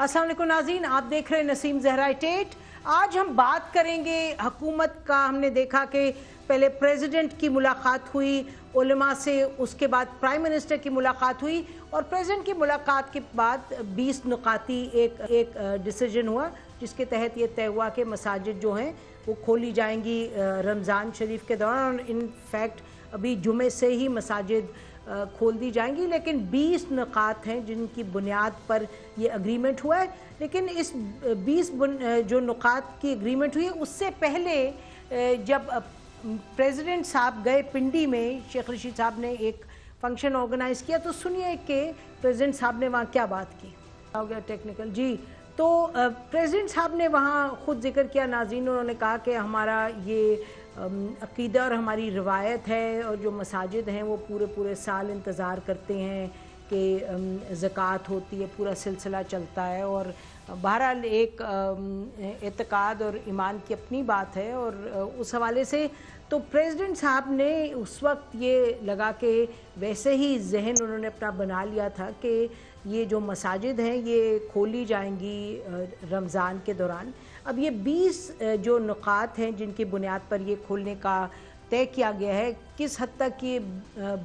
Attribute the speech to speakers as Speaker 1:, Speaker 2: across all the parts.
Speaker 1: असल नाजीन आप देख रहे हैं नसीम जहरा टेट आज हम बात करेंगे हकूमत का हमने देखा कि पहले प्रेसिडेंट की मुलाकात हुई उलमा से उसके बाद प्राइम मिनिस्टर की मुलाकात हुई और प्रेसिडेंट की मुलाकात के बाद 20 नुकाती एक एक डिसीजन हुआ जिसके तहत ये तय हुआ कि मसाजिद जो हैं वो खोली जाएंगी रमज़ान शरीफ के दौरान और इन फैक्ट अभी जुमे से ही मसाजिद खोल दी जाएंगी लेकिन 20 नक़ात हैं जिनकी बुनियाद पर ये अग्रीमेंट हुआ है लेकिन इस 20 जो नकात की अग्रीमेंट हुई है उससे पहले जब प्रेसिडेंट साहब गए पिंडी में शेख रशीद साहब ने एक फंक्शन ऑर्गेनाइज़ किया तो सुनिए कि प्रेसिडेंट साहब ने वहाँ क्या बात की हो गया टेक्निकल जी तो प्रेसिडेंट साहब ने वहाँ खुद जिक्र किया नाजीन उन्होंने कहा कि हमारा ये अकीदा और हमारी रवायत है और जो मसाजिद हैं वो पूरे पूरे साल इंतज़ार करते हैं कि ज़क़़त होती है पूरा सिलसिला चलता है और बहरहाल एक एतक़ाद और ईमान की अपनी बात है और उस हवाले से तो प्रेसिडेंट साहब ने उस वक्त ये लगा के वैसे ही जहन उन्होंने अपना बना लिया था कि ये जो मसाजिद हैं ये खोली जाएंगी रमज़ान के दौरान अब ये 20 जो नुकात हैं जिनकी बुनियाद पर ये खोलने का तय किया गया है किस हद तक ये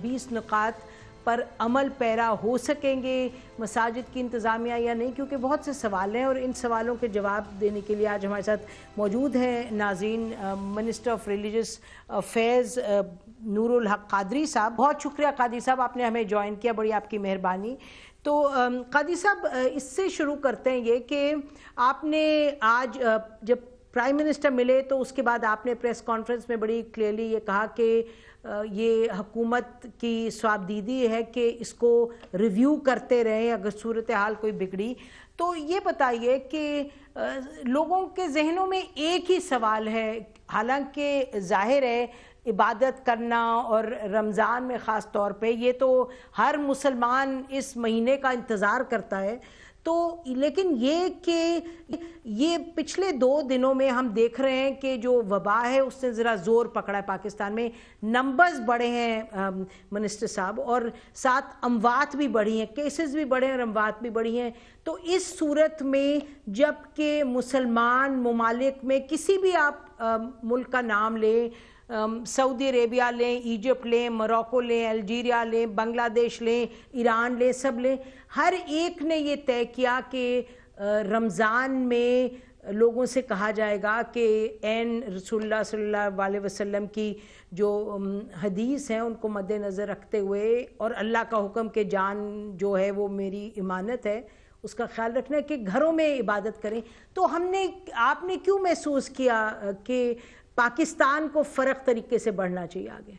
Speaker 1: बीस नुकात पर अमल पैरा हो सकेंगे मसाजिद की इंतज़ामिया या नहीं क्योंकि बहुत से सवाल हैं और इन सवालों के जवाब देने के लिए आज हमारे साथ मौजूद हैं नाजीन minister of religious affairs Noorul Haq Qadri साहब बहुत शुक्रिया कादरी साहब आपने हमें ज्वाइन किया बड़ी आपकी मेहरबानी तो कादी साहब इससे शुरू करते हैं ये कि आपने आज जब प्राइम मिनिस्टर मिले तो उसके बाद आपने प्रेस कॉन्फ्रेंस में बड़ी क्लियरली ये कहा कि ये हकूमत की स्वाबदीदी है कि इसको रिव्यू करते रहें अगर सूरत हाल कोई बिगड़ी तो ये बताइए कि लोगों के जहनों में एक ही सवाल है हालांकि जाहिर है इबादत करना और रमज़ान में ख़ास तौर पे ये तो हर मुसलमान इस महीने का इंतज़ार करता है तो लेकिन ये कि ये पिछले दो दिनों में हम देख रहे हैं कि जो वबा है उससे ज़रा ज़ोर पकड़ा है पाकिस्तान में नंबर्स बढ़े हैं मिनिस्टर साहब और साथ अमवात भी बढ़ी हैं केसेस भी बढ़े हैं और अमवात भी बढ़ी हैं तो इस सूरत में जबकि मुसलमान ममालिक में किसी भी आप आ, मुल्क का नाम लें सऊदी अरेबिया लें इजिप्ट लें मोरक्को लें अल्जीरिया लें बांग्लादेश लें ईरान लें सब लें हर एक ने ये तय किया कि रमज़ान में लोगों से कहा जाएगा कि एन रसोल्ला सल्ला वसम की जो हदीस हैं उनको मद्नज़र रखते हुए और अल्लाह का हुक्म के जान जो है वो मेरी इमानत है उसका ख्याल रखना है कि घरों में इबादत करें तो हमने आपने क्यों महसूस किया कि पाकिस्तान को फ़र्क तरीके से बढ़ना चाहिए आगे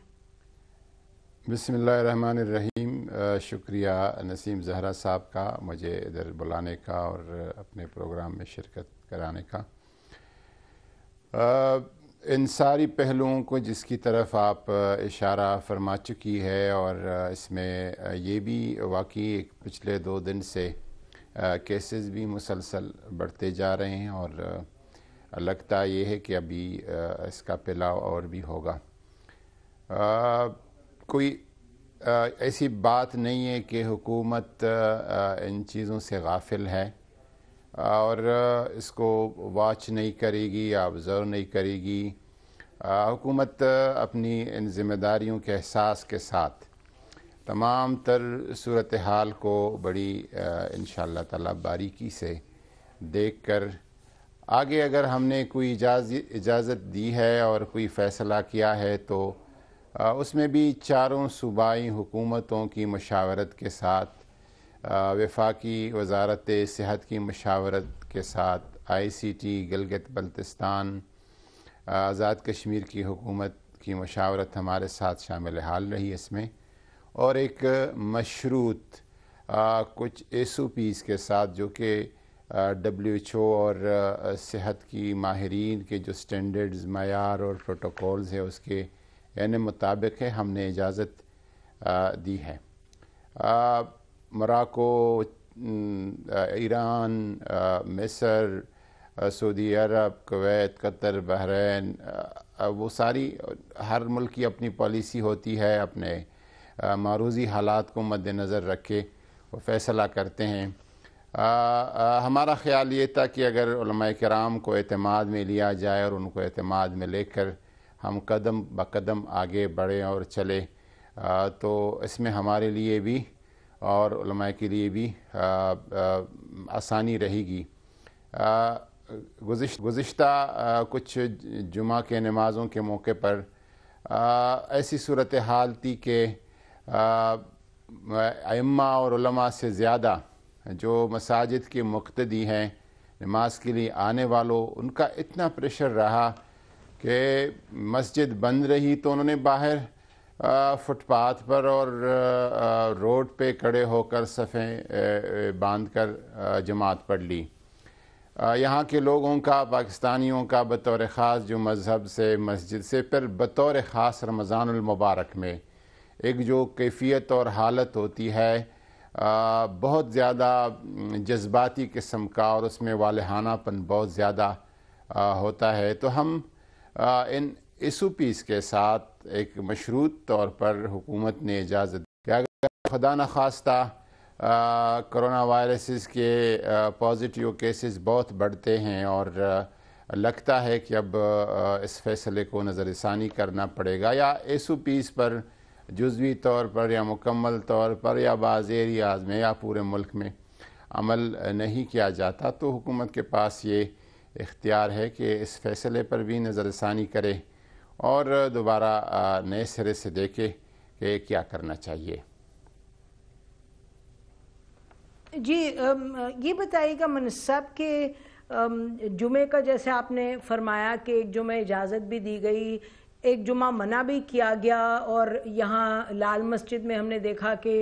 Speaker 2: बसमीम शुक्रिया नसीम जहरा साहब का मुझे इधर बुलाने का और अपने प्रोग्राम में शिरकत कराने का आ, इन सारी पहलुओं को जिसकी तरफ आप इशारा फरमा चुकी है और इसमें ये भी वाकई पिछले दो दिन से केसेस भी मुसलसल बढ़ते जा रहे हैं और लगता ये है कि अभी इसका फैलाव और भी होगा आ, कोई आ, ऐसी बात नहीं है कि हुकूमत इन चीज़ों से गाफिल है और इसको वॉच नहीं करेगी या ऑब्ज़र्व नहीं करेगी हुकूमत अपनी इन ज़िम्मेदारियों के एहसास के साथ तमाम तर सूरत हाल को बड़ी इन ताला बारीकी से देख कर आगे अगर हमने कोई इजाज़ इजाज़त दी है और कोई फ़ैसला किया है तो उसमें भी चारों सूबाई हुकूमतों की मशावरत के साथ वफाकी वजारत सेहत की मशावरत के साथ I C T Gilgit Baltistan Azad Kashmir की हुकूमत की मशावरत हमारे साथ शामिल हाल रही इसमें और एक मशरूत कुछ एस ओ पीज़ के साथ जो कि डब्ल्यू एच ओ और सेहत की माहरीन के जो स्टैंडर्ड्स मैार और प्रोटोकॉल्स है उसके यानी मुताबिक है हमने इजाज़त दी है मराको ईरान मिसर Saudi Arab Kuwait Qatar Bahrain वो सारी हर मुल्क की अपनी पॉलिसी होती है अपने मारूजी हालात को मद्दनज़र रखे के वो फैसला करते हैं हमारा ख्याल ये था कि अगर कराम को अतमाद में लिया जाए और उनको अतमाद में लेकर हम कदम कदम आगे बढ़ें और चले आ, तो इसमें हमारे लिए भी और के लिए भी आसानी रहेगी गुज्त गुज्त कुछ जुमा के नमाज़ों के मौके पर ऐसी सूरत हाल थी कि अम्मा और से ज़्यादा जो मसाजिद के मुख्तदी हैं नमाज के लिए आने वालों उनका इतना प्रेशर रहा कि मस्जिद बंद रही तो उन्होंने बाहर फुटपाथ पर और रोड पे खड़े होकर सफ़ें बांध कर जमात पढ़ ली यहाँ के लोगों का पाकिस्तानियों का बतौर ख़ास जो मज़हब से मस्जिद से फिर बतौर ख़ास रमज़ानमबारक में एक जो कैफियत और हालत होती है बहुत ज़्यादा जज्बाती किस्म का और उसमें वालहानापन बहुत ज़्यादा होता है तो हम इन इसू पीज के साथ एक मशरूत तौर पर हुकूमत ने इजाज़त कि अगर खुदा न खास्ता करोना वायरसेस के पॉजिटिव केसेस बहुत बढ़ते हैं और लगता है कि अब इस फैसले को नज़रसानी करना पड़ेगा या एस ओ पीज़ पर जुजवी तौर पर या मुकम्मल तौर पर या बाज़ एरियाज़ में या पूरे मुल्क में अमल नहीं किया जाता तो हुकूमत के पास ये इख्तियार है कि इस फैसले पर भी नज़रसानी करे और दोबारा नए सिरे से देखे कि क्या करना चाहिए
Speaker 1: जी ये बताइएगा मनसब के जुमे का जैसे आपने फरमाया कि एक जुमे इजाज़त भी दी गई एक जुमा मना भी किया गया और यहाँ लाल मस्जिद में हमने देखा कि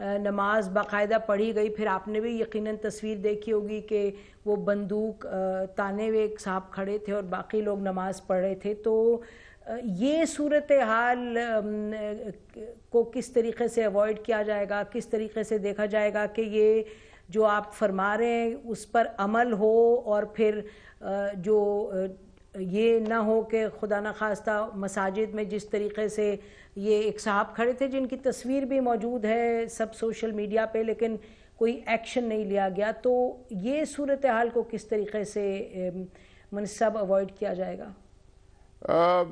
Speaker 1: नमाज बाकायदा पढ़ी गई फिर आपने भी यकीनन तस्वीर देखी होगी कि वो बंदूक ताने हुए एक साहब खड़े थे और बाकी लोग नमाज पढ़ रहे थे तो ये सूरत हाल को किस तरीके से अवॉइड किया जाएगा किस तरीके से देखा जाएगा कि ये जो आप फरमा रहे हैं उस पर अमल हो और फिर जो ये ना हो कि खुदा न खास्ता मसाजिद में जिस तरीके से ये एक साहब खड़े थे जिनकी तस्वीर भी मौजूद है सब सोशल मीडिया पे लेकिन कोई एक्शन नहीं लिया गया तो ये सूरत हाल को किस तरीके से मनसब अवॉइड किया जाएगा
Speaker 2: आ,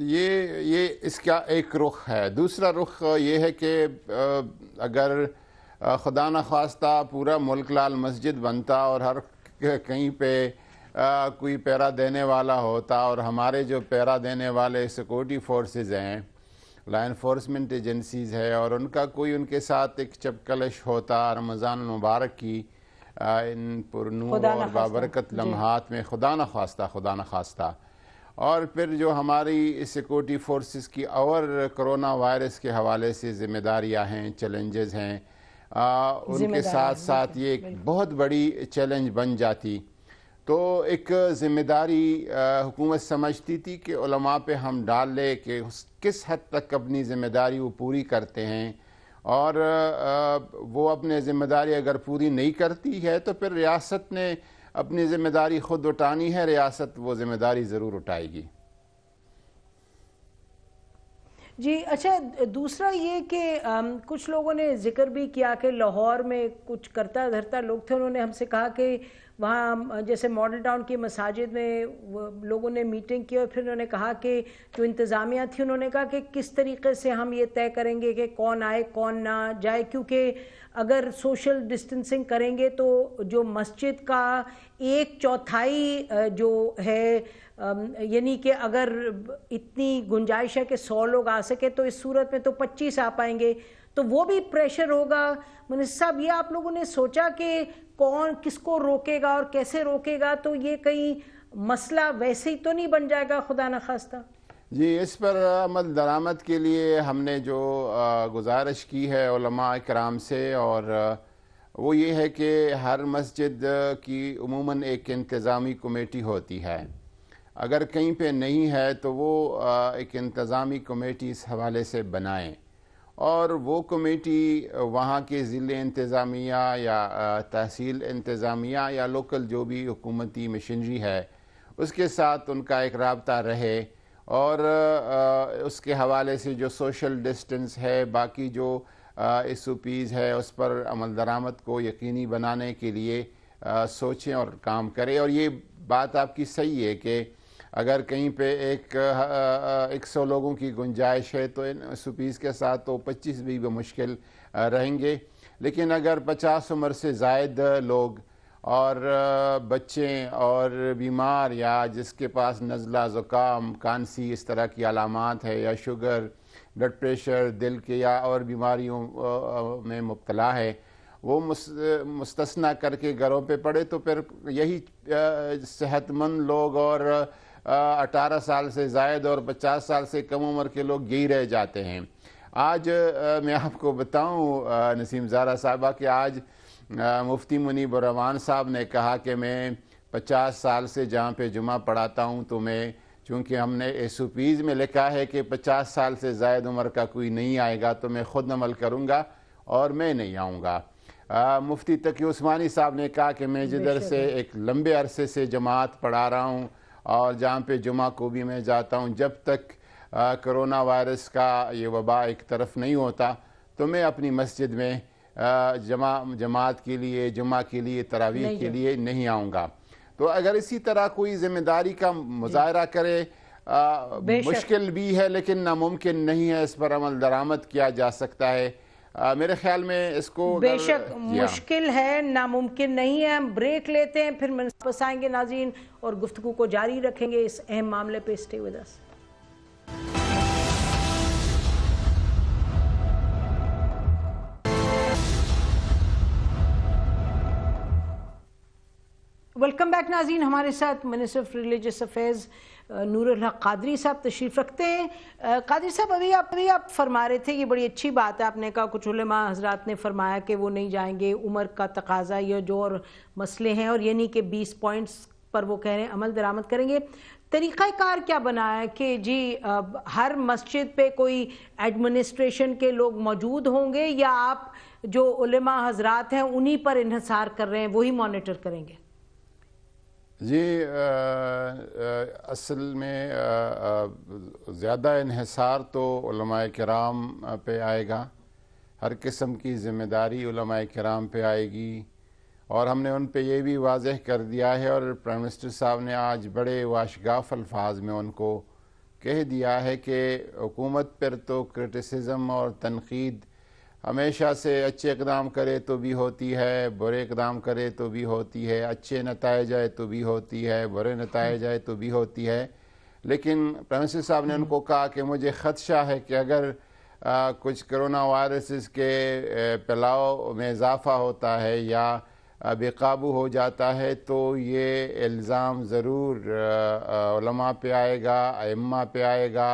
Speaker 2: ये ये इसका एक रुख है दूसरा रुख ये है कि अगर खुदा न खास्ता पूरा मुल्क लाल मस्जिद बनता और हर कहीं पे आ, कोई पैरा देने वाला होता और हमारे जो पैरा देने वाले सिक्योरिटी फोर्सेज हैं लॉ इन्फोर्समेंट एजेंसीज़ है और उनका कोई उनके साथ एक चपकलश होता रमज़ान मुबारक की आ, इन पुरनूर और बाबरकत लम्हात में खुदा न खास्ता खुदा न खास्ता और फिर जो हमारी सिक्योरिटी फोर्सेस की और कोरोना वायरस के हवाले से जिम्मेदारियां हैं चैलेंजेस हैं आ, उनके साथ साथ ये एक बहुत बड़ी चैलेंज बन जाती तो एक ज़िम्मेदारी हुकूमत समझती थी कि पे हम डाल ले कि किस हद तक अपनी ज़िम्मेदारी वो पूरी करते हैं और वो अपने ज़िम्मेदारी अगर पूरी नहीं करती है तो फिर रियासत ने अपनी ज़िम्मेदारी ख़ुद उठानी है रियासत वो ज़िम्मेदारी ज़रूर उठाएगी
Speaker 1: जी अच्छा दूसरा ये कि कुछ लोगों ने जिक्र भी किया कि लाहौर में कुछ करता धरता लोग थे उन्होंने हमसे कहा कि वहाँ जैसे मॉडल टाउन की मसाजिद में लोगों ने मीटिंग की और फिर उन्होंने कहा कि जो इंतज़ामिया थी उन्होंने कहा कि किस तरीके से हम ये तय करेंगे कि कौन आए कौन ना जाए क्योंकि अगर सोशल डिस्टेंसिंग करेंगे तो जो मस्जिद का एक चौथाई जो है यानी कि अगर इतनी गुंजाइश है कि सौ लोग आ सके तो इस सूरत में तो पच्चीस आ पाएंगे तो वो भी प्रेशर होगा मुनिस साहब ये आप लोगों ने सोचा कि कौन किसको रोकेगा और कैसे रोकेगा तो ये कहीं मसला वैसे ही तो नहीं बन जाएगा खुदा न खास्ता
Speaker 2: जी इस पर अमल दरामद के लिए हमने जो गुजारिश की है कराम से और वो ये है कि हर मस्जिद की उमूमन एक इंतज़ामी कमेटी होती है अगर कहीं पे नहीं है तो वो एक इंतज़ामी कमेटी इस हवाले से बनाएं और वो कमेटी वहाँ के ज़िले इंतज़ामिया या तहसील इंतज़ामिया या लोकल जो भी हुकूमती मशीनरी है उसके साथ उनका एक रबता रहे और उसके हवाले से जो सोशल डिस्टेंस है बाकी जो एस ओ पीज़ है उस पर अमल दरामद को यकीनी बनाने के लिए सोचें और काम करें और ये बात आपकी सही है कि अगर कहीं पे एक एक सौ लोगों की गुंजाइश है तो इन सुपीज़ के साथ तो पच्चीस भी मुश्किल रहेंगे लेकिन अगर पचास उम्र से जायद लोग और बच्चे और बीमार या जिसके पास नज़ला ज़ुकाम कानसी इस तरह की अलामत है या शुगर ब्लड प्रेशर दिल के या और बीमारियों में मुबतला है वो मुस्तना करके घरों पे पड़े तो फिर यही सेहतमंद लोग और अठारह साल से जायद और पचास साल से कम उम्र के लोग यही रह जाते हैं आज आ, मैं आपको बताऊं नसीम जारा साहबा कि आज आ, मुफ्ती मुनीब रवान साहब ने कहा कि मैं पचास साल से जहाँ पे जुमा पढ़ाता हूँ तो मैं चूँकि हमने एस ओ पीज़ में लिखा है कि पचास साल से जायद उम्र का कोई नहीं आएगा तो मैं ख़ुद अमल करूँगा और मैं नहीं आऊँगा मुफ्ती तकी उस्मानी साहब ने कहा कि मैं जिधर से एक लंबे अरसे से जमात पढ़ा रहा हूँ और जहाँ पे जुमा को भी मैं जाता हूँ जब तक कोरोना वायरस का ये वबा एक तरफ नहीं होता तो मैं अपनी मस्जिद में जमा जमात के लिए जुमा के लिए तरावी के लिए नहीं आऊँगा तो अगर इसी तरह कोई ज़िम्मेदारी का मुजाहरा करे आ, मुश्किल भी है लेकिन नामुमकिन नहीं है इस पर अमल दरामद किया जा सकता है आ, मेरे ख्याल में इसको बेशक मुश्किल
Speaker 1: है नामुमकिन नहीं है हम ब्रेक लेते हैं फिर वापस आएंगे नाजीन और गुफ्तु को जारी रखेंगे इस अहम मामले पे stay with us welcome back नाजीन हमारे साथ minister of religious affairs Noorul Qadri साहब तशरीफ़ रखते हैं कादरी साहब अभी आप अभी आप फरमा रहे थे ये बड़ी अच्छी बात है आपने कहा कुछ उलमा हजरात ने फरमाया कि वो नहीं जाएंगे उम्र का तकाजा या जो और मसले हैं और ये नहीं कि बीस पॉइंट्स पर वो कह रहे हैं अमल दरामद करेंगे तरीक़ाकार क्या बना है कि जी हर मस्जिद पर कोई एडमिनिस्ट्रेशन के लोग मौजूद होंगे या आप जो उलमा हजरात हैं उन्हीं पर इहसार कर रहे हैं वही मॉनिटर करेंगे
Speaker 2: जी आ, आ, असल में ज़्यादा इहसार तो कराम पे आएगा हर किस्म की ज़िम्मेदारी कराम पे आएगी और हमने उन पे ये भी वाजह कर दिया है और प्राइम मिनिस्टर साहब ने आज बड़े वाशगाफ अल्फाज में उनको कह दिया है कि हुकूमत पर तो क्रिटिसिज्म और तनकीद हमेशा से अच्छे इकदाम करे तो भी होती है बुरे इकदाम करे तो भी होती है अच्छे नतज आए तो भी होती है बुरे नतज आए तो भी होती है लेकिन प्रांसिस साहब ने उनको कहा कि मुझे खदशा है कि अगर आ, कुछ करोना वायरस के फैलाव में इजाफा होता है या बेकाबू हो जाता है तो ये इल्ज़ाम ज़रूर पे आएगा अम्मा पे आएगा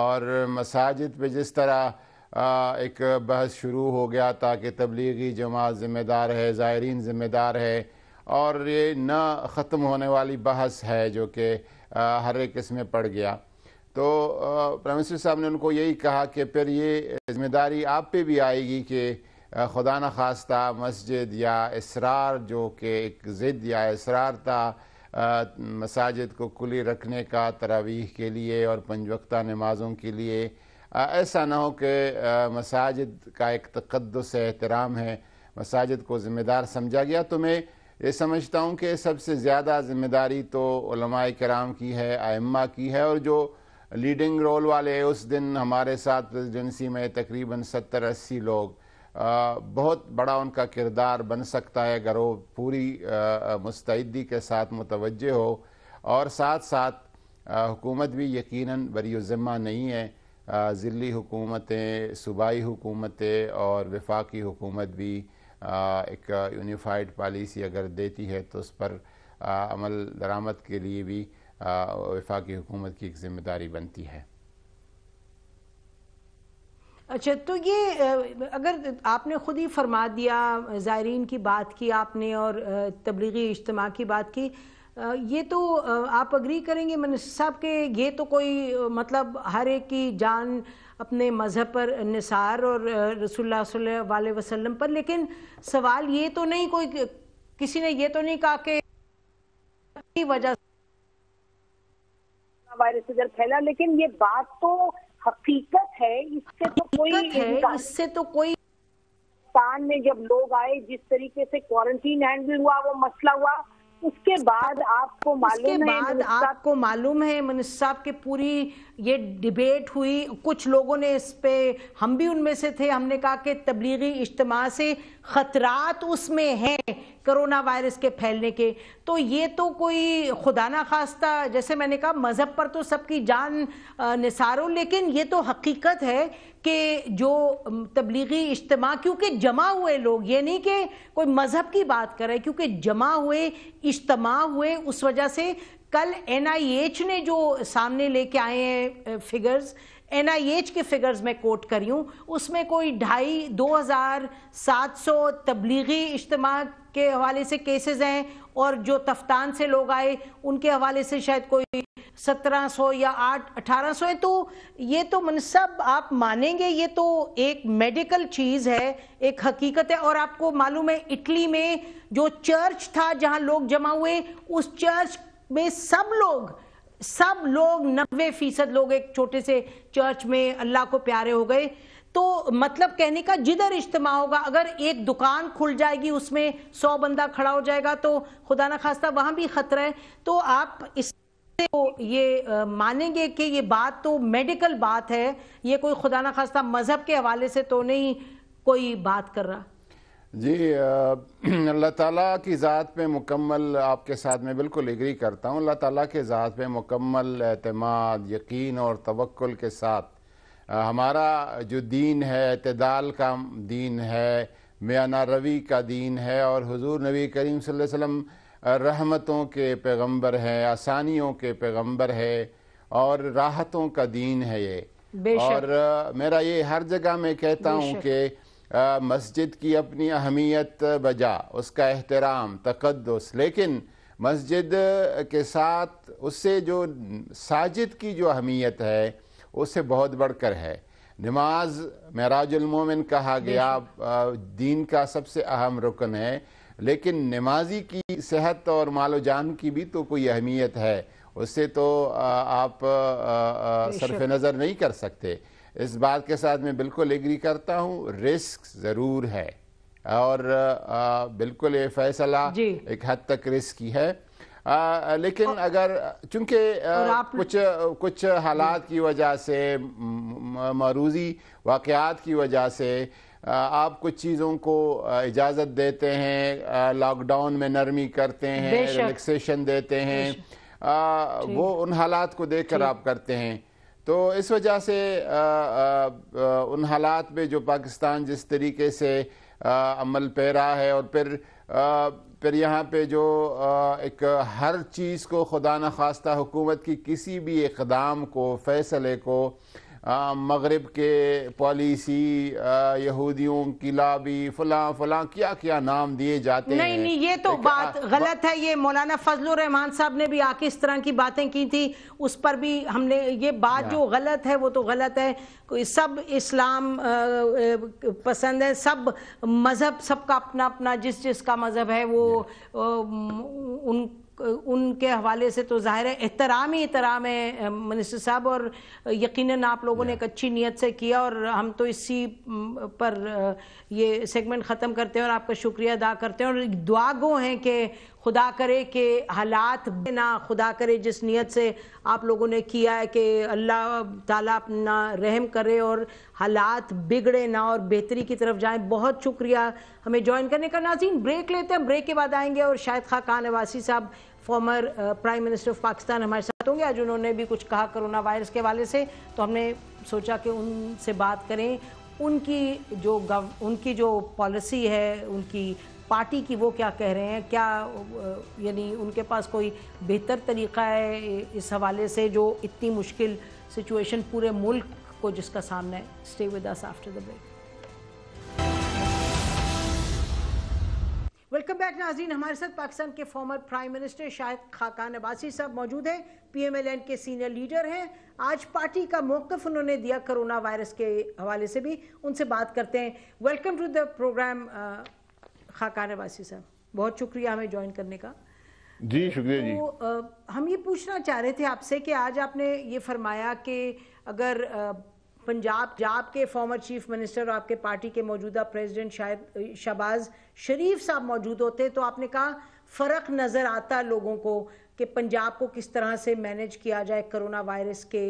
Speaker 2: और मसाजिद पे जिस तरह एक बहस शुरू हो गया था कि तबलीगी जमात ज़िम्मेदार है ज़ायरीन ज़िम्मेदार है और ये न ख़त्म होने वाली बहस है जो कि हर एक इसमें पड़ गया तो प्राइम मिनिस्टर साहब ने उनको यही कहा कि फिर ये जिम्मेदारी आप पे भी आएगी कि खुदा न खास्ता मस्जिद या इसरार जो कि एक ज़िद या इसरार था मसाजिद को खुली रखने का तरावीह के लिए और पंजवक्ता नमाज़ों के लिए ऐसा ना हो कि मसाजिद का एक तकदस एहतराम है मसाजिद को ज़िम्मेदार समझा गया तो मैं ये समझता हूँ कि सबसे ज़्यादा ज़िम्मेदारी तो कराम की है आयमा की है और जो लीडिंग रोल वाले उस दिन हमारे साथ प्रेजिडेंसी में तकरीबन सत्तर अस्सी लोग आ, बहुत बड़ा उनका किरदार बन सकता है अगर वो पूरी मुस्तैदी के साथ मुतवजह हो और साथ साथ हुकूमत भी यकीनन बरी ज़िम्मा नहीं है ज़िली हुकूमतें सूबाई हुकूमतें और वफाकी हुकूमत भी एक यूनिफाइड पॉलिसी अगर देती है तो उस पर अमल दरामद के लिए भी वफाकी हुकूमत की एक जिम्मेदारी बनती है
Speaker 1: अच्छा तो ये अगर आपने ख़ुद ही फरमा दिया ज़ायरीन की बात की आपने और तबलीगी इज्तम की बात की ये तो आप अग्री करेंगे मिनिस्टर साहब के ये तो कोई मतलब हर एक की जान अपने मज़हब पर निसार और रसुल्ला वसल्लम पर लेकिन सवाल ये तो नहीं कोई किसी ने ये तो नहीं कहा कि वजह वायरस इधर फैला लेकिन ये बात तो हकीकत है इससे तो कोई है इससे तो कोई पाकिस्तान में जब लोग आए जिस तरीके से क्वारंटीन हैंडल हुआ वो मसला हुआ उसके बाद आपको मालूम है बाद आपको मालूम है मनीष साहब की पूरी ये डिबेट हुई कुछ लोगों ने इस पे हम भी उनमें से थे हमने कहा कि तबलीगी इज्तम से खतरात उसमें हैं कोरोना वायरस के फैलने के तो ये तो कोई खुदा ना खास्ता जैसे मैंने कहा मज़हब पर तो सबकी जान निसारो लेकिन ये तो हकीकत है कि जो तबलीगी इज्तम क्योंकि जमा हुए लोग ये नहीं कि कोई मज़हब की बात करें क्योंकि जमा हुए इज्तम हुए उस वजह से कल एन आई एच ने जो सामने लेके आए हैं फिगर्स एनआईएच के फिगर्स में कोट करी हूँ उसमें कोई ढाई दो हज़ार सात सौ तबलीगी इज्तम के हवाले से केसेस हैं और जो तफ्तान से लोग आए उनके हवाले से शायद कोई सत्रह सौ या आठ अठारह सौ है तो ये तो मन सब आप मानेंगे ये तो एक मेडिकल चीज़ है एक हकीकत है और आपको मालूम है इटली में जो चर्च था जहाँ लोग जमा हुए उस चर्च में सब लोग सब लोग नब्बे फीसद लोग एक छोटे से चर्च में अल्लाह को प्यारे हो गए तो मतलब कहने का जिधर इज्तम होगा अगर एक दुकान खुल जाएगी उसमें सौ बंदा खड़ा हो जाएगा तो खुदा न खास्ता वहां भी खतरा है तो आप इस तो ये आ, मानेंगे कि ये बात तो मेडिकल बात है ये कोई खुदा न खास्ता मजहब के हवाले से तो नहीं कोई बात कर रहा
Speaker 2: जी अल्लाह ताला की ज़ात पे मुकम्मल आपके साथ में बिल्कुल एग्री करता हूँ अल्लाह ताला के ज़ात पे मुकम्मल अतमाद यकीन और तवक्ल के साथ हमारा जो दीन है अतदाल का दीन है मियाना रवि का दीन है और हुजूर नबी करीम वसल्लम रहमतों के पैगंबर हैं आसानियों के पैगंबर है और राहतों का दीन है ये और मेरा ये हर जगह मैं कहता हूँ कि मस्जिद की अपनी अहमियत बजा उसका एहतराम तकदस लेकिन मस्जिद के साथ उससे जो साजिद की जो अहमियत है उससे बहुत बढ़कर है नमाज महराजुलमोमिन कहा गया दीन का सबसे अहम रुकन है लेकिन नमाजी की सेहत और मालो जान की भी तो कोई अहमियत है उससे तो आप सरफ नज़र नहीं कर सकते इस बात के साथ मैं बिल्कुल एग्री करता हूँ रिस्क ज़रूर है और आ, बिल्कुल ये फैसला एक हद तक ही है आ, लेकिन और, अगर चूंकि कुछ कुछ हालात की वजह से मरूजी वाकयात की वजह से आप कुछ चीज़ों को इजाज़त देते हैं लॉकडाउन में नरमी करते हैं रिलैक्सेशन देते हैं आ, वो उन हालात को देखकर आप करते हैं तो इस वजह से आ, आ, आ, उन हालात में जो पाकिस्तान जिस तरीके से अमल पैरा रहा है और फिर फिर यहाँ पे जो एक हर चीज़ को खुदा न खास्ता हुकूमत की किसी भी इकदाम को फैसले को मगरब के पॉलिसी यहूदियों लाबी फलां फलां क्या क्या नाम दिए जाते नहीं, हैं नहीं
Speaker 1: ये तो बात आ, गलत है ये मौलाना फजल रहमान साहब ने भी आके इस तरह की बातें की थी उस पर भी हमने ये बात जो गलत है वो तो गलत है कोई सब इस्लाम पसंद है सब मज़हब सबका अपना अपना जिस जिसका मज़हब है वो उन उनके हवाले से तो ज़ाहिर है एहतराम ही एहतराम है मिनिस्टर साहब और यकीनन आप लोगों ने एक अच्छी नीयत से किया और हम तो इसी पर ये सेगमेंट ख़त्म करते हैं और आपका शुक्रिया अदा करते हैं और दुआ गो हैं कि खुदा करे कि हालात ना खुदा करे जिस नीयत से आप लोगों ने किया है कि अल्लाह ताला अपना रहम करे और हालात बिगड़े ना और बेहतरी की तरफ जाएं बहुत शुक्रिया हमें ज्वाइन करने का नाजीन ब्रेक लेते हैं ब्रेक के बाद आएंगे और शायद खा खान अवासी साहब former prime minister of Pakistan हमारे साथ होंगे आज उन्होंने भी कुछ कहा करोना वायरस के हवाले से तो हमने सोचा कि उनसे बात करें उनकी जो गव उनकी जो पॉलिसी है उनकी पार्टी की वो क्या कह रहे हैं क्या यानी उनके पास कोई बेहतर तरीका है इस हवाले से जो इतनी मुश्किल सिचुएशन पूरे मुल्क को जिसका सामना है stay with us after the break welcome back नाजीन हमारे साथ पाकिस्तान के former prime minister Shahid Khaqan Abbasi साहब मौजूद हैं पीएमएलएन के सीनियर लीडर हैं आज पार्टी का मौकफ उन्होंने दिया कोरोना वायरस के हवाले से भी उनसे बात करते हैं welcome to the programme Khaqan Abbasi साहब बहुत शुक्रिया हमें ज्वाइन करने का
Speaker 3: जी शुक्रिया जी आ,
Speaker 1: तो, हम ये पूछना चाह रहे थे आपसे कि आज आपने ये फरमाया कि अगर पंजाब पंजाब के फॉर्मर चीफ मिनिस्टर और आपके पार्टी के मौजूदा प्रेसिडेंट शायद शहबाज शरीफ साहब मौजूद होते तो आपने कहा फ़र्क नज़र आता लोगों को कि पंजाब को किस तरह से मैनेज किया जाए कोरोना वायरस के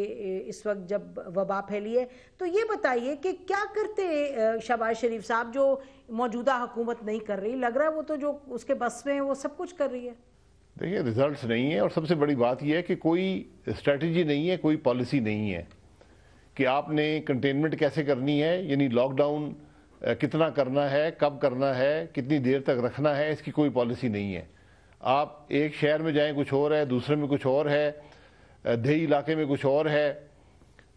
Speaker 1: इस वक्त जब वबा फैली है तो ये बताइए कि क्या करते शहबाज शरीफ साहब जो मौजूदा हुकूमत नहीं कर रही लग रहा है वो तो जो उसके बस में है वो सब कुछ कर रही है
Speaker 3: देखिए रिजल्ट्स नहीं है और सबसे बड़ी बात यह है कि कोई स्ट्रेटजी नहीं है कोई पॉलिसी नहीं है कि आपने कंटेनमेंट कैसे करनी है यानी लॉकडाउन कितना करना है कब करना है कितनी देर तक रखना है इसकी कोई पॉलिसी नहीं है आप एक शहर में जाएं कुछ और है दूसरे में कुछ और है देही इलाके में कुछ और है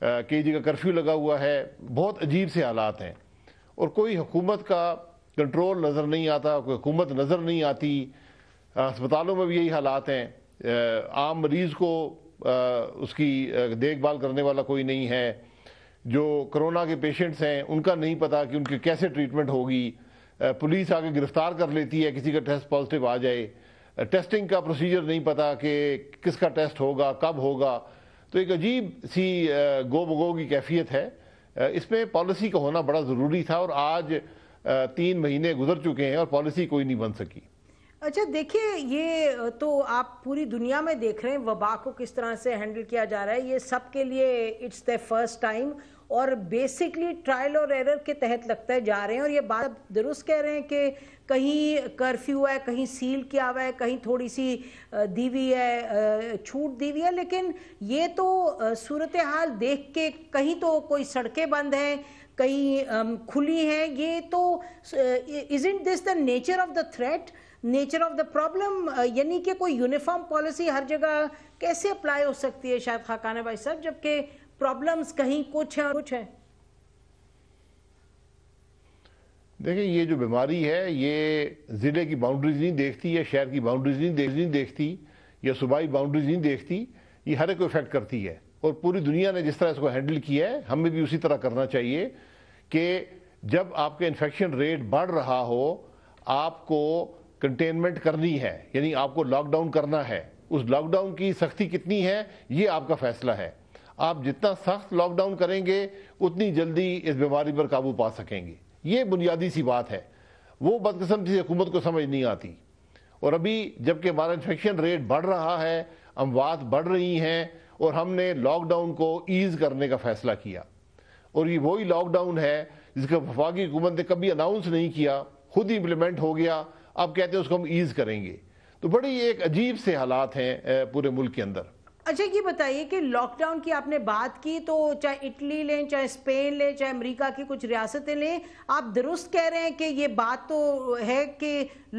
Speaker 3: कई जगह कर्फ्यू लगा हुआ है बहुत अजीब से हालात हैं और कोई हुकूमत का कंट्रोल नज़र नहीं आता कोई हुकूमत नज़र नहीं आती अस्पतालों में भी यही हालात हैं आम मरीज़ को उसकी देखभाल करने वाला कोई नहीं है जो कोरोना के पेशेंट्स हैं उनका नहीं पता कि उनकी कैसे ट्रीटमेंट होगी पुलिस आके गिरफ्तार कर लेती है किसी का टेस्ट पॉजिटिव आ जाए टेस्टिंग का प्रोसीजर नहीं पता कि किसका टेस्ट होगा कब होगा तो एक अजीब सी गो बगो की कैफियत है इसमें पॉलिसी का होना बड़ा ज़रूरी था और आज तीन महीने गुजर चुके हैं और पॉलिसी कोई नहीं बन सकी
Speaker 1: अच्छा देखिए ये तो आप पूरी दुनिया में देख रहे हैं वबा को किस तरह से हैंडल किया जा रहा है ये सब के लिए इट्स द फर्स्ट टाइम और बेसिकली ट्रायल और एरर के तहत लगता है जा रहे हैं और ये बात दुरुस्त कह रहे हैं कि कहीं कर्फ्यू है कहीं सील किया हुआ है कहीं थोड़ी सी दी हुई है छूट दी हुई है लेकिन ये तो सूरत हाल देख के कहीं तो कोई सड़कें बंद हैं कहीं खुली हैं ये तो is in this the nature of the threat nature of the problem यानी कि कोई यूनिफॉर्म पॉलिसी हर जगह कैसे अप्लाई हो सकती है शायद खाकाना भाई साहब जबकि प्रॉब्लम्स कहीं कुछ है कुछ है
Speaker 3: देखिए ये जो बीमारी है ये ज़िले की बाउंड्रीज नहीं देखती या शहर की बाउंड्रीज नहीं देख नहीं देखती या सुबाई बाउंड्रीज नहीं देखती ये हर एक को इफेक्ट करती है और पूरी दुनिया ने जिस तरह इसको हैंडल किया है हमें भी उसी तरह करना चाहिए कि जब आपके इन्फेक्शन रेट बढ़ रहा हो आपको कंटेनमेंट करनी है यानी आपको लॉकडाउन करना है उस लॉकडाउन की सख्ती कितनी है ये आपका फैसला है आप जितना सख्त लॉकडाउन करेंगे उतनी जल्दी इस बीमारी पर काबू पा सकेंगे ये बुनियादी सी बात है वो बदकसम से हुकूमत को समझ नहीं आती और अभी जबकि हमारा इन्फेक्शन रेट बढ़ रहा है अमवात बढ़ रही हैं और हमने लॉकडाउन को ईज़ करने का फैसला किया और ये वही लॉकडाउन है जिसका वफाकी हुकूमत ने कभी अनाउंस नहीं किया खुद ही इम्प्लीमेंट हो गया अब कहते हैं उसको हम ईज़ करेंगे तो बड़ी एक अजीब से हालात हैं पूरे मुल्क के अंदर
Speaker 1: अच्छा ये बताइए कि लॉकडाउन की आपने बात की तो चाहे इटली लें चाहे स्पेन लें चाहे अमेरिका की कुछ रियासतें लें आप दुरुस्त कह रहे हैं कि ये बात तो है कि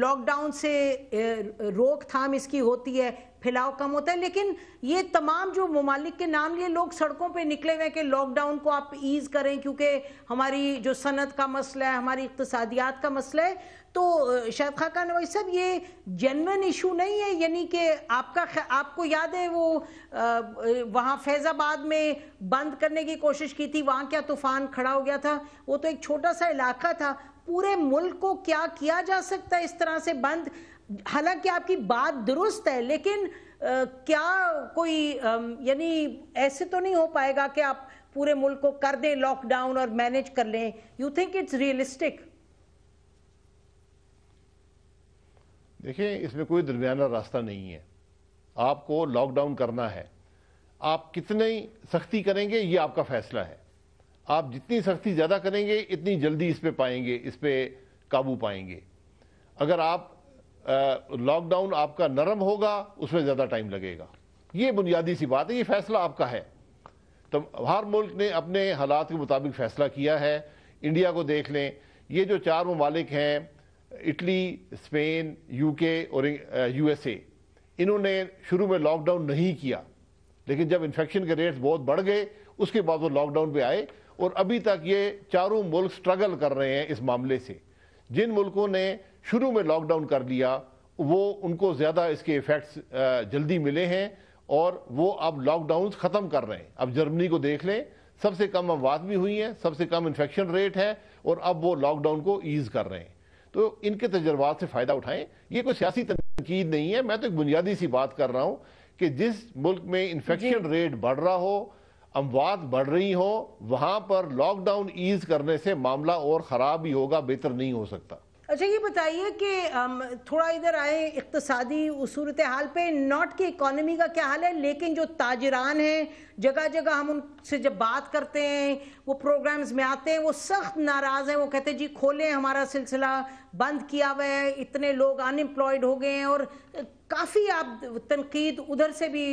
Speaker 1: लॉकडाउन से रोकथाम इसकी होती है फैलाव कम होता है लेकिन ये तमाम जो ममालिक के नाम लिए लोग सड़कों पे निकले हुए हैं कि लॉकडाउन को आप ईज करें क्योंकि हमारी जो सनत का मसला है हमारी इकतसादियात का मसला है तो शायद खाका नवाज साहब ये जेनवन इशू नहीं है यानी कि आपका आपको याद है वो वहाँ फैज़ाबाद में बंद करने की कोशिश की थी वहाँ क्या तूफान खड़ा हो गया था वो तो एक छोटा सा इलाका था पूरे मुल्क को क्या किया जा सकता है इस तरह से बंद हालांकि आपकी बात दुरुस्त है लेकिन आ, क्या कोई यानी ऐसे तो नहीं हो पाएगा कि आप पूरे मुल्क को कर दें लॉकडाउन और मैनेज कर लें यू थिंक इट्स रियलिस्टिक
Speaker 3: देखिए इसमें कोई दरमियाना रास्ता नहीं है आपको लॉकडाउन करना है आप कितनी सख्ती करेंगे ये आपका फैसला है आप जितनी सख्ती ज़्यादा करेंगे इतनी जल्दी इस पर पाएंगे इस पर काबू पाएंगे अगर आप लॉकडाउन आपका नरम होगा उसमें ज़्यादा टाइम लगेगा ये बुनियादी सी बात है ये फैसला आपका है तो हर मुल्क ने अपने हालात के मुताबिक फैसला किया है इंडिया को देख लें ये जो चार ममालिक हैं इटली स्पेन यूके और यूएसए इन्होंने शुरू में लॉकडाउन नहीं किया लेकिन जब इन्फेक्शन के रेट्स बहुत बढ़ गए उसके बाद वो लॉकडाउन पे आए और अभी तक ये चारों मुल्क स्ट्रगल कर रहे हैं इस मामले से जिन मुल्कों ने शुरू में लॉकडाउन कर लिया वो उनको ज़्यादा इसके इफ़ेक्ट्स जल्दी मिले हैं और वो अब लॉकडाउन ख़त्म कर रहे हैं अब जर्मनी को देख लें सबसे कम अमवात भी हुई है सबसे कम इन्फेक्शन रेट है और अब वो लॉकडाउन को ईज़ कर रहे हैं तो इनके तजर्बात से फ़ायदा उठाएं ये कोई सियासी तनकीद नहीं है मैं तो एक बुनियादी सी बात कर रहा हूँ कि जिस मुल्क में इन्फेक्शन रेट बढ़ रहा हो अमवात बढ़ रही हो वहां पर लॉकडाउन ईज करने से मामला और खराब ही होगा बेहतर नहीं हो सकता
Speaker 1: अच्छा ये बताइए कि थोड़ा इधर आए इकतसादी सूरत हाल पे नॉट की इकोनॉमी का क्या हाल है लेकिन जो ताजरान हैं जगह जगह हम उनसे जब बात करते हैं वो प्रोग्राम्स में आते हैं वो सख्त नाराज़ हैं वो कहते हैं जी खोलें हमारा सिलसिला बंद किया हुआ है इतने लोग अनएम्प्लॉयड हो गए हैं और काफ़ी आप तनकीद उधर से भी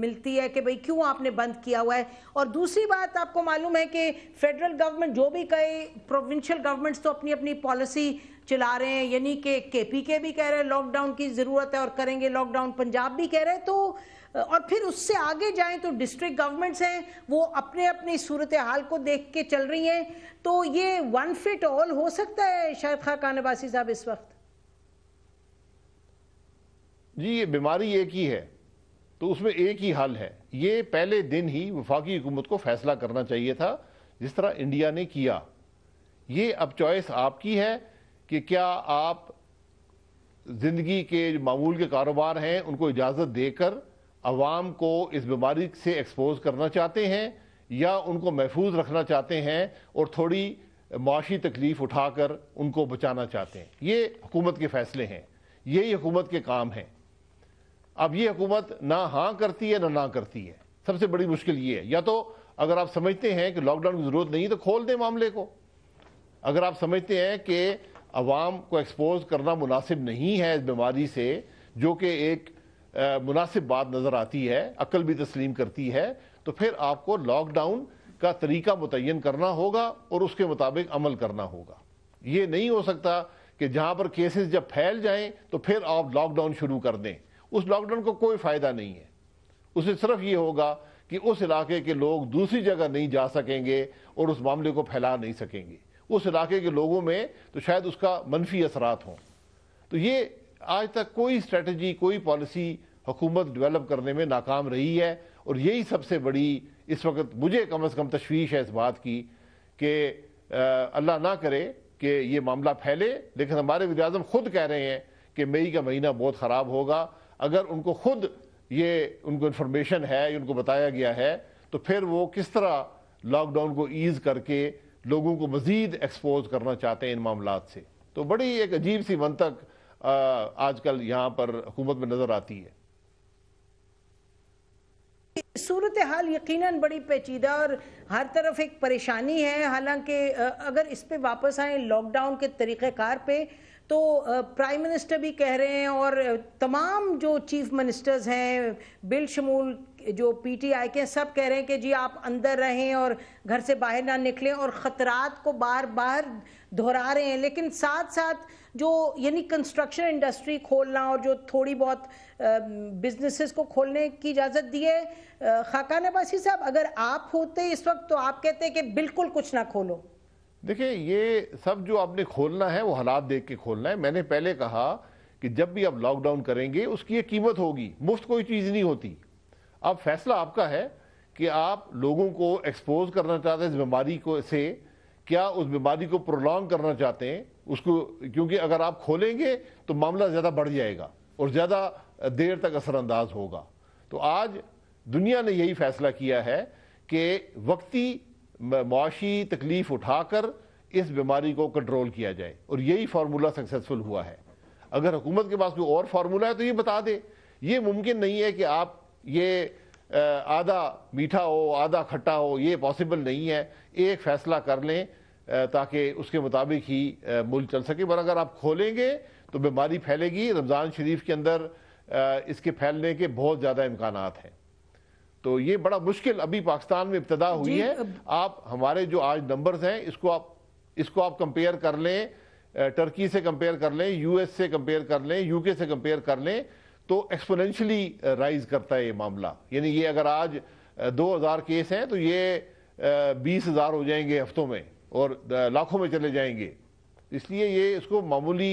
Speaker 1: मिलती है कि भाई क्यों आपने बंद किया हुआ है और दूसरी बात आपको मालूम है कि फेडरल गवर्नमेंट जो भी कहे प्रोविंशियल गवर्नमेंट्स तो अपनी अपनी पॉलिसी चला रहे हैं यानी कि के पी के भी कह रहे हैं लॉकडाउन की ज़रूरत है और करेंगे लॉकडाउन पंजाब भी कह रहे हैं तो और फिर उससे आगे जाएं तो डिस्ट्रिक्ट गवर्नमेंट्स हैं वो अपने अपनी सूरत हाल को देख के चल रही हैं तो ये वन फिट ऑल हो सकता है शायद खान साहब इस वक्त
Speaker 3: जी ये बीमारी एक ही है तो उसमें एक ही हल है ये पहले दिन ही वफाकी हुकूमत को फैसला करना चाहिए था जिस तरह इंडिया ने किया ये अब चॉइस आपकी है कि क्या आप ज़िंदगी के मामूल के कारोबार हैं उनको इजाज़त देकर आवाम को इस बीमारी से एक्सपोज करना चाहते हैं या उनको महफूज रखना चाहते हैं और थोड़ी माशी तकलीफ़ उठाकर उनको बचाना चाहते हैं ये हुकूमत के फैसले हैं यही हुकूमत के काम हैं अब ये हुकूमत ना हाँ करती है ना ना करती है सबसे बड़ी मुश्किल ये है या तो अगर आप समझते हैं कि लॉकडाउन की ज़रूरत नहीं तो खोल दें मामले को अगर आप समझते हैं कि आवाम को एक्सपोज करना मुनासिब नहीं है इस बीमारी से जो कि एक मुनासिब बात नज़र आती है अक्ल भी तस्लीम करती है तो फिर आपको लॉकडाउन का तरीका मुतन करना होगा और उसके मुताबिक अमल करना होगा ये नहीं हो सकता कि जहां पर केसेस जब फैल जाएं तो फिर आप लॉकडाउन शुरू कर दें उस लॉकडाउन को कोई फ़ायदा नहीं है उसे सिर्फ ये होगा कि उस इलाके के लोग दूसरी जगह नहीं जा सकेंगे और उस मामले को फैला नहीं सकेंगे उस इलाके के लोगों में तो शायद उसका मनफी असरात हों तो ये आज तक कोई स्ट्रेटजी कोई पॉलिसी हुकूमत डेवलप करने में नाकाम रही है और यही सबसे बड़ी इस वक्त मुझे कम अज़ कम तशवीश है इस बात की कि अल्लाह ना करे कि ये मामला फैले लेकिन हमारे वजी खुद कह रहे हैं कि मई का महीना बहुत ख़राब होगा अगर उनको खुद ये उनको इन्फॉर्मेशन है उनको बताया गया है तो फिर वो किस तरह लॉकडाउन को ईज करके लोगों को मज़ीद एक्सपोज करना चाहते हैं इन मामला से तो बड़ी एक अजीब सी मनतक आजकल यहाँ पर हुकूमत में नज़र आती है
Speaker 1: सूरत हाल यकीनन बड़ी पेचीदा और हर तरफ एक परेशानी है हालांकि अगर इस पे वापस आए लॉकडाउन के तरीक़ेकार पे तो प्राइम मिनिस्टर भी कह रहे हैं और तमाम जो चीफ मिनिस्टर्स हैं बिल शमूल जो पीटीआई के सब कह रहे हैं कि जी आप अंदर रहें और घर से बाहर ना निकलें और ख़तरात को बार बार दोहरा रहे हैं लेकिन साथ साथ जो यानी कंस्ट्रक्शन इंडस्ट्री खोलना और जो थोड़ी बहुत बिजनेसेस को खोलने की इजाज़त दी है खाकान नबासी साहब अगर आप होते इस वक्त तो आप कहते हैं कि बिल्कुल कुछ ना खोलो
Speaker 3: देखिए ये सब जो आपने खोलना है वो हालात देख के खोलना है मैंने पहले कहा कि जब भी आप लॉकडाउन करेंगे उसकी ये कीमत होगी मुफ्त कोई चीज़ नहीं होती अब फैसला आपका है कि आप लोगों को एक्सपोज करना चाहते हैं इस बीमारी को से क्या उस बीमारी को प्रोलॉन्ग करना चाहते हैं उसको क्योंकि अगर आप खोलेंगे तो मामला ज़्यादा बढ़ जाएगा और ज़्यादा देर तक असरअंदाज होगा तो आज दुनिया ने यही फैसला किया है कि वक्ती मुआशी तकलीफ उठाकर इस बीमारी को कंट्रोल किया जाए और यही फार्मूला सक्सेसफुल हुआ है अगर हुकूमत के पास कोई और फार्मूला है तो ये बता दे ये मुमकिन नहीं है कि आप ये आधा मीठा हो आधा खट्टा हो ये पॉसिबल नहीं है एक फैसला कर लें ताकि उसके मुताबिक ही मुल्क चल सके पर अगर आप खोलेंगे तो बीमारी फैलेगी रमज़ान शरीफ के अंदर इसके फैलने के बहुत ज़्यादा इम्कान हैं तो ये बड़ा मुश्किल अभी पाकिस्तान में इब्तदा हुई है आप हमारे जो आज नंबर्स हैं इसको आप इसको आप कंपेयर कर लें टर्की से कंपेयर कर लें यूएस से कंपेयर कर लें यूके से कंपेयर कर लें तो एक्सपोनेंशली राइज करता है ये मामला यानी ये अगर आज 2000 केस हैं तो ये बीस हज़ार हो जाएंगे हफ्तों में और लाखों में चले जाएंगे इसलिए ये इसको मामूली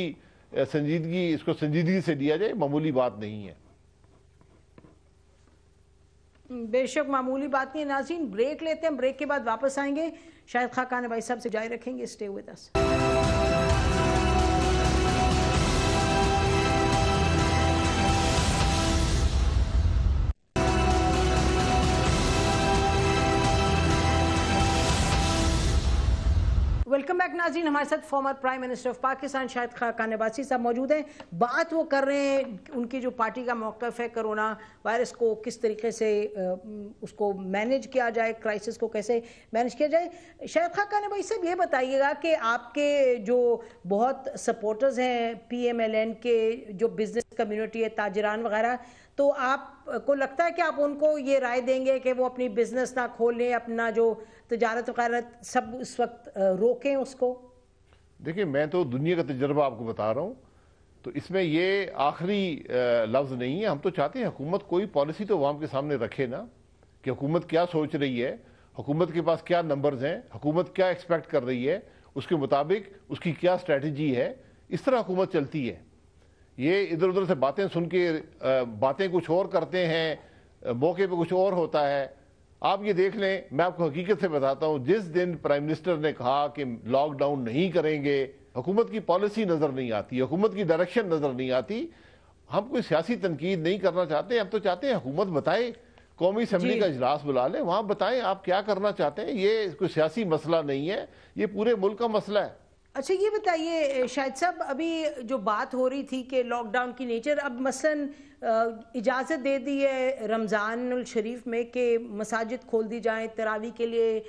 Speaker 3: संजीदगी इसको संजीदगी से लिया जाए मामूली बात नहीं है
Speaker 1: बेशक मामूली बात नहीं नाजीन ब्रेक लेते हैं ब्रेक के बाद वापस आएंगे शायद खाकान भाई साहब से जारी रखेंगे stay with us welcome back नाजीन हमारे साथ former prime minister of Pakistan Shahid Khan Khan Abbasi साहब मौजूद हैं बात वो कर रहे हैं उनकी जो पार्टी का मौकफ है कोरोना वायरस को किस तरीके से उसको मैनेज किया जाए क्राइसिस को कैसे मैनेज किया जाए शाहिद खान खान नबासी साहब ये बताइएगा कि आपके जो बहुत सपोर्टर्स हैं पी एम एल एन के जो बिजनेस कम्यूनिटी है ताजरान वगैरह तो आपको लगता है कि आप उनको ये राय देंगे कि वो अपनी बिजनेस ना खोलें अपना जो तजारत वगैरह सब उस वक्त रोकें उसको देखिए मैं
Speaker 3: तो दुनिया का तजर्बा आपको बता रहा हूँ तो इसमें ये आखिरी लफ्ज़ नहीं है हम तो चाहते हैं हुकूमत कोई पॉलिसी तो वाम के सामने रखे ना कि हुकूमत क्या सोच रही है हुकूमत के पास क्या नंबर्स हैं हुकूमत क्या एक्सपेक्ट कर रही है उसके मुताबिक उसकी क्या स्ट्रेटजी है इस तरह हुकूमत चलती है ये इधर उधर से बातें सुन के बातें कुछ और करते हैं मौके पे कुछ और होता है आप ये देख लें मैं आपको हकीकत से बताता हूँ जिस दिन प्राइम मिनिस्टर ने कहा कि लॉकडाउन नहीं करेंगे हुकूमत की पॉलिसी नज़र नहीं आती हुकूमत की डायरेक्शन नज़र नहीं आती हम कोई सियासी तनकीद नहीं करना चाहते हम तो चाहते हैं हुकूमत बताए कौमी असम्बली का इजलास बुला लें वहां बताएं आप क्या करना चाहते हैं ये कोई सियासी मसला नहीं है ये पूरे मुल्क का मसला है
Speaker 1: अच्छा ये बताइए शायद साहब अभी जो बात हो रही थी कि लॉकडाउन की नेचर अब मसलन इजाज़त दे दी है रमज़ान शरीफ में कि मसाजिद खोल दी जाएं तरावी के लिए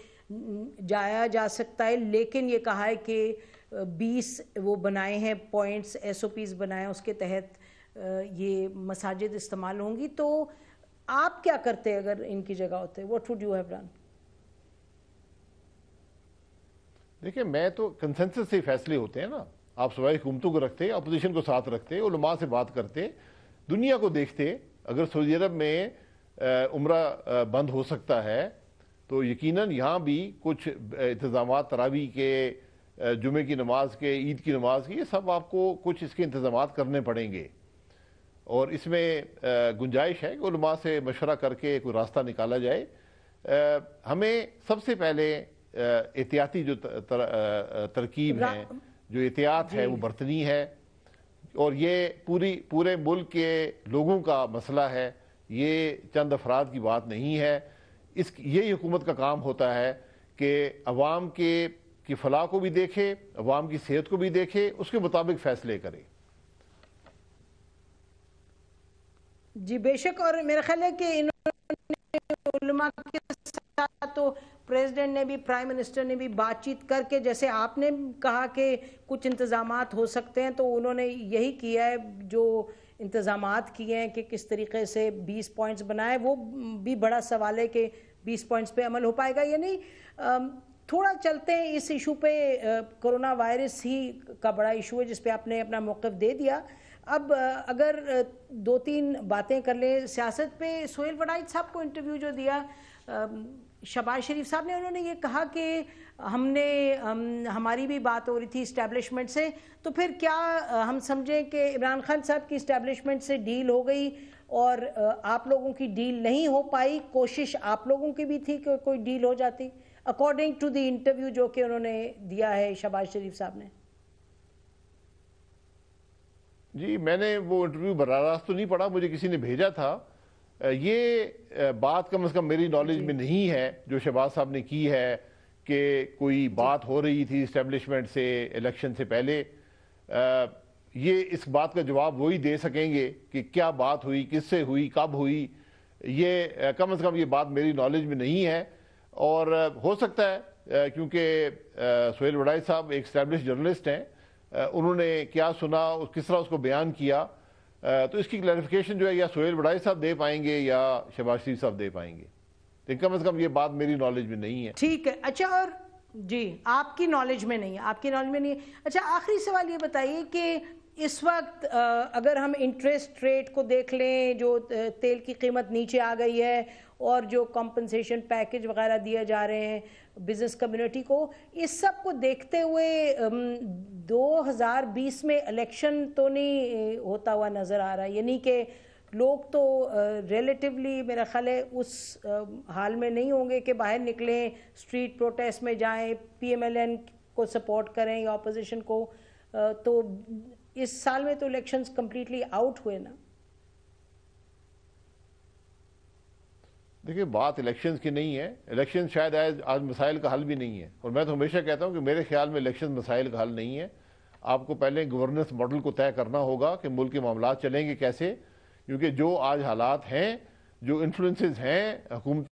Speaker 1: जाया जा सकता है लेकिन ये कहा है कि 20 वो बनाए हैं पॉइंट्स एस ओ पीज़ बनाए उसके तहत ये मसाजिद इस्तेमाल होंगी तो आप क्या करते अगर इनकी जगह होते what would you have done
Speaker 3: देखिए मैं तो कंसेंसस से फैसले होते हैं ना आप सवाई हुकूमतों को रखते अपोजिशन को साथ रखते उलमा से बात करते दुनिया को देखते अगर सऊदी अरब में उम्र बंद हो सकता है तो यकीनन यहाँ भी कुछ इंतजाम तरावी के जुमे की नमाज के ईद की नमाज के ये सब आपको कुछ इसके इंतजाम करने पड़ेंगे और इसमें गुंजाइश है कि उलमा से मशवरा करके कोई रास्ता निकाला जाए हमें सबसे पहले एहतियाती जो तर, तरकीब है जो एहतियात है वो बरतनी है और ये पूरी पूरे मुल्क के लोगों का मसला है ये चंद अफराद की बात नहीं है इस यही हुकूमत का काम होता है कि अवाम के की फलाह को भी देखे अवाम की सेहत को भी देखे उसके मुताबिक फैसले करे
Speaker 1: जी बेशक और मेरा ख्याल है कि इन्होंने के साथ तो प्रेसिडेंट ने भी प्राइम मिनिस्टर ने भी बातचीत करके जैसे आपने कहा कि कुछ इंतजाम हो सकते हैं तो उन्होंने यही किया है जो इंतजाम किए हैं कि किस तरीके से 20 पॉइंट्स बनाए वो भी बड़ा सवाल है कि 20 पॉइंट्स पे अमल हो पाएगा या नहीं थोड़ा चलते हैं इस इशू पे कोरोना वायरस ही का बड़ा इशू है जिसपे आपने अपना मौक़ दे दिया अब अगर दो तीन बातें कर लें सियासत पे सोहेल वडाइज साहब को इंटरव्यू जो दिया शबाज शरीफ साहब ने उन्होंने ये कहा कि हमने हम, हमारी भी बात हो रही थी इस्टेब्लिशमेंट से तो फिर क्या हम समझें कि इमरान खान साहब की इस्टेब्लिशमेंट से डील हो गई और आप लोगों की डील नहीं हो पाई कोशिश आप लोगों की भी थी कि कोई डील हो जाती अकॉर्डिंग टू द इंटरव्यू जो कि उन्होंने दिया है शबाज शरीफ साहब ने
Speaker 3: जी मैंने वो इंटरव्यू रास्त तो नहीं पढ़ा मुझे किसी ने भेजा था ये बात कम अज़ कम मेरी नॉलेज में नहीं है जो शहबाज साहब ने की है कि कोई बात हो रही थी इस्टेब्लिशमेंट से इलेक्शन से पहले ये इस बात का जवाब वही दे सकेंगे कि क्या बात हुई किससे हुई कब हुई ये कम अज़ कम ये बात मेरी नॉलेज में नहीं है और हो सकता है क्योंकि सुहेल वड़ाई साहब एक स्टैब्लिश जर्नलिस्ट हैं उन्होंने क्या सुना किस तरह उसको बयान किया तो इसकी क्लैरिफिकेशन जो है या सुहेल बड़ाई साहब दे पाएंगे या शहबाज शरीफ साहब दे पाएंगे तो कम अज़ कम ये बात मेरी नॉलेज में नहीं है
Speaker 1: ठीक है अच्छा और जी आपकी नॉलेज में नहीं है आपकी नॉलेज में नहीं है अच्छा आखिरी सवाल ये बताइए कि इस वक्त अगर हम इंटरेस्ट रेट को देख लें जो तेल की कीमत नीचे आ गई है और जो कॉम्पनसेशन पैकेज वगैरह दिए जा रहे हैं बिजनेस कम्युनिटी को इस सब को देखते हुए 2020 में इलेक्शन तो नहीं होता हुआ नज़र आ रहा यानी कि लोग तो रिलेटिवली मेरा ख्याल है उस हाल में नहीं होंगे कि बाहर निकलें स्ट्रीट प्रोटेस्ट में जाएं पीएमएलएन को सपोर्ट करें या अपोजिशन को तो इस साल में तो इलेक्शंस कम्प्लीटली आउट हुए ना
Speaker 3: देखिए बात इलेक्शन की नहीं है इलेक्शन शायद आज आज मसाइल का हल भी नहीं है और मैं तो हमेशा कहता हूँ कि मेरे ख्याल में इलेक्शन मसाइल का हल नहीं है आपको पहले गवर्नेंस मॉडल को तय करना होगा कि मुल्क के मामला चलेंगे कैसे क्योंकि जो आज हालात हैं जो इन्फ्लुंसेज हैं हुकूमत